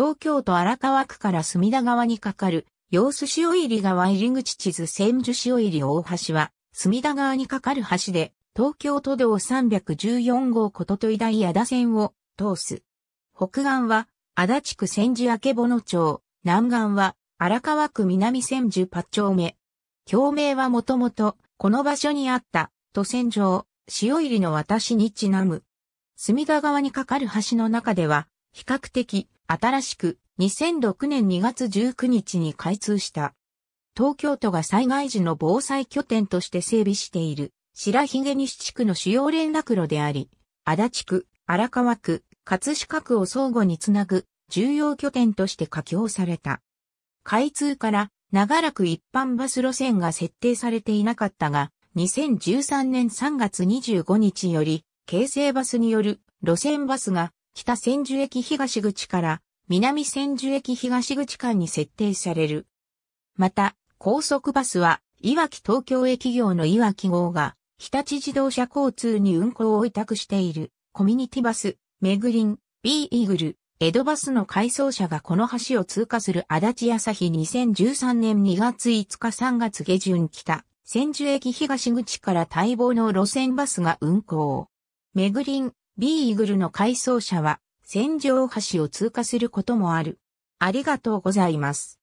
東京都荒川区から隅田川に架かる、洋子塩入川入口地図千住塩入大橋は、隅田川に架かる橋で、東京都道314号こととい大矢田線を通す。北岸は、足立区千住の町、南岸は、荒川区南千住八丁目。橋名はもともと、この場所にあった、都線上、塩入りの私にちなむ。隅田川に架かる橋の中では、比較的新しく2006年2月19日に開通した。東京都が災害時の防災拠点として整備している白髭西地区の主要連絡路であり、足立区、荒川区、葛飾区を相互につなぐ重要拠点として架橋された。開通から長らく一般バス路線が設定されていなかったが、2013年3月25日より、京成バスによる路線バスが北千住駅東口から南千住駅東口間に設定される。また、高速バスは、いわき東京駅業のいわき号が、日立自動車交通に運行を委託している、コミュニティバス、メグリン、B イーグル、江戸バスの回送車がこの橋を通過する足立朝日2013年2月5日3月下旬北、千住駅東口から待望の路線バスが運行。メグリン、B イーグルの回送車は、戦場橋を通過することもある。ありがとうございます。